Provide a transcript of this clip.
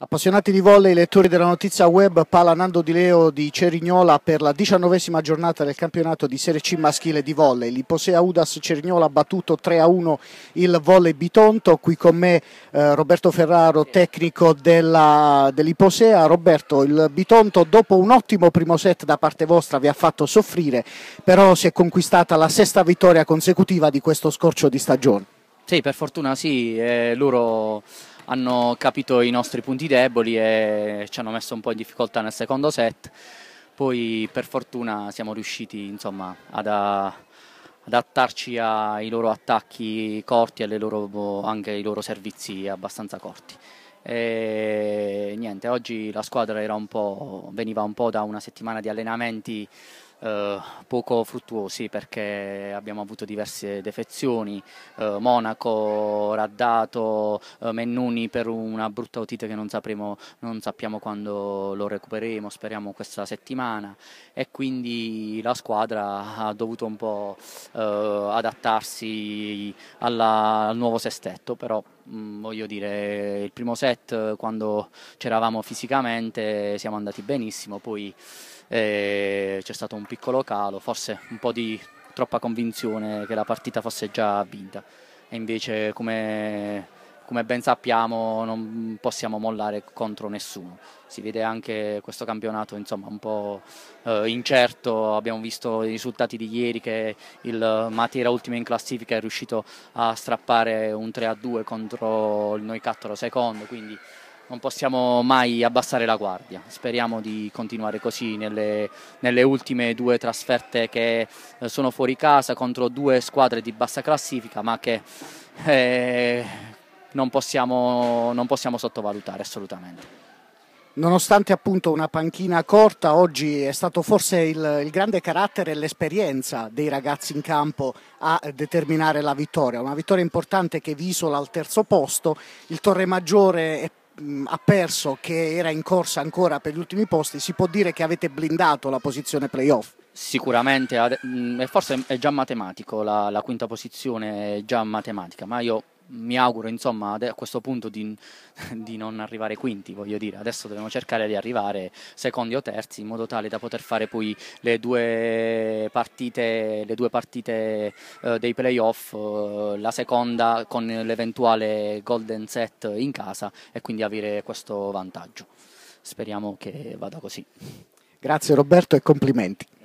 Appassionati di volley, lettori della notizia web, pala Nando Di Leo di Cerignola per la diciannovesima giornata del campionato di Serie C maschile di volley. L'Iposea Udas Cerignola ha battuto 3-1 il volley Bitonto, qui con me eh, Roberto Ferraro, tecnico della, dell'Iposea. Roberto, il Bitonto dopo un ottimo primo set da parte vostra vi ha fatto soffrire, però si è conquistata la sesta vittoria consecutiva di questo scorcio di stagione. Sì, per fortuna sì, eh, loro hanno capito i nostri punti deboli e ci hanno messo un po' in difficoltà nel secondo set. Poi per fortuna siamo riusciti insomma, ad adattarci ai loro attacchi corti e anche ai loro servizi abbastanza corti. E, niente, oggi la squadra un veniva un po' da una settimana di allenamenti eh, poco fruttuosi perché abbiamo avuto diverse defezioni. Eh, Monaco, Raddato, eh, Mennuni per una brutta otite che non, sapremo, non sappiamo quando lo recupereremo, speriamo questa settimana. E quindi la squadra ha dovuto un po' eh, adattarsi alla, al nuovo sestetto, però Mm, voglio dire, il primo set eh, quando c'eravamo fisicamente siamo andati benissimo, poi eh, c'è stato un piccolo calo, forse un po' di troppa convinzione che la partita fosse già vinta e invece come come ben sappiamo non possiamo mollare contro nessuno. Si vede anche questo campionato insomma, un po' eh, incerto, abbiamo visto i risultati di ieri che il Matera ultimo in classifica è riuscito a strappare un 3-2 contro il Noicattolo secondo, quindi non possiamo mai abbassare la guardia. Speriamo di continuare così nelle, nelle, ultime due trasferte che eh, sono fuori casa contro due squadre di bassa classifica, ma che eh, non possiamo, non possiamo sottovalutare assolutamente nonostante appunto una panchina corta, oggi è stato forse il, il, grande carattere e l'esperienza dei ragazzi in campo a determinare la vittoria. Una vittoria importante che vi isola al terzo posto. Il Torremaggiore è eh, ha perso, che era in corsa ancora per gli ultimi posti, si può dire che avete blindato la posizione playoff? Sicuramente, forse è già matematico, la, la quinta posizione è già matematica, ma io mi auguro insomma a questo punto di, di, non arrivare quinti, voglio dire, adesso dobbiamo cercare di arrivare secondi o terzi in modo tale da poter fare poi le due partite, le due partite eh, dei playoff, eh, la seconda con l'eventuale golden set in casa e quindi avere questo vantaggio. Speriamo che vada così. Grazie Roberto e complimenti.